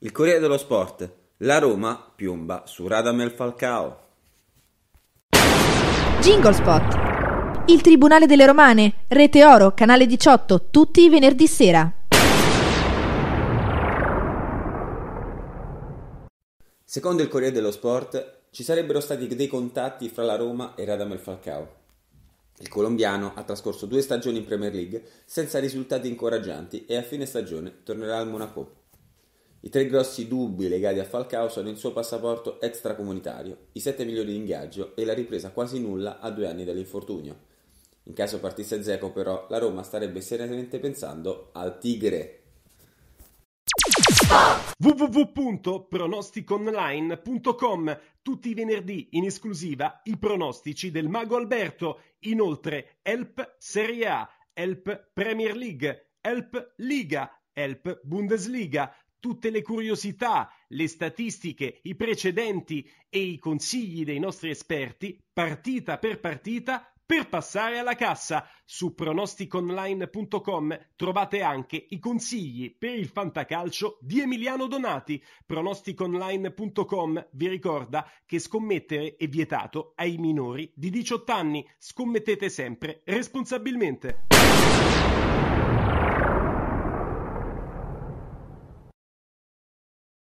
Il Corriere dello Sport. La Roma piomba su Radamel Falcao. Jingle Spot. Il Tribunale delle Romane, Rete Oro, Canale 18, tutti i venerdì sera. Secondo il Corriere dello Sport, ci sarebbero stati dei contatti fra la Roma e Radamel Falcao. Il colombiano ha trascorso due stagioni in Premier League senza risultati incoraggianti e a fine stagione tornerà al Monaco. I tre grossi dubbi legati a Falcao sono il suo passaporto extracomunitario, i 7 milioni di ingaggio e la ripresa quasi nulla a due anni dall'infortunio. In caso partisse Zeco però la Roma starebbe seriamente pensando al Tigre. www.pronosticonline.com Tutti i venerdì in esclusiva i pronostici del Mago Alberto, inoltre Help Serie A, Help Premier League, Help Liga, Help Bundesliga tutte le curiosità, le statistiche, i precedenti e i consigli dei nostri esperti, partita per partita, per passare alla cassa. Su pronosticonline.com trovate anche i consigli per il fantacalcio di Emiliano Donati. Pronosticonline.com vi ricorda che scommettere è vietato ai minori di 18 anni. Scommettete sempre responsabilmente.